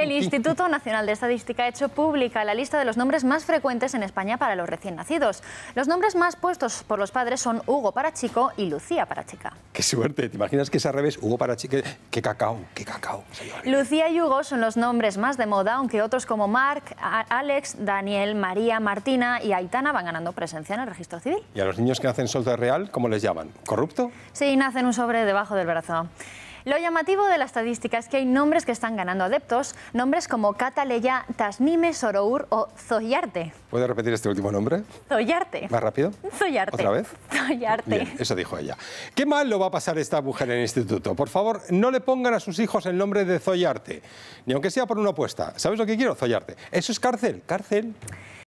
El Instituto Nacional de Estadística ha hecho pública la lista de los nombres más frecuentes en España para los recién nacidos. Los nombres más puestos por los padres son Hugo para chico y Lucía para chica. Qué suerte, ¿te imaginas que es al revés? Hugo para chica, qué cacao, qué cacao. Lucía y Hugo son los nombres más de moda, aunque otros como Mark, Alex, Daniel, María, Martina y Aitana van ganando presencia en el registro civil. ¿Y a los niños que nacen de real, cómo les llaman? ¿Corrupto? Sí, nacen un sobre debajo del brazo. Lo llamativo de la estadística es que hay nombres que están ganando adeptos, nombres como Cataleya, Tasnime, Sorour o Zoyarte. ¿Puede repetir este último nombre? Zoyarte. ¿Más rápido? Zoyarte. ¿Otra vez? Zoyarte. eso dijo ella. ¿Qué mal lo va a pasar esta mujer en el instituto? Por favor, no le pongan a sus hijos el nombre de Zoyarte, ni aunque sea por una apuesta. ¿Sabes lo que quiero? Zoyarte. Eso es cárcel, cárcel.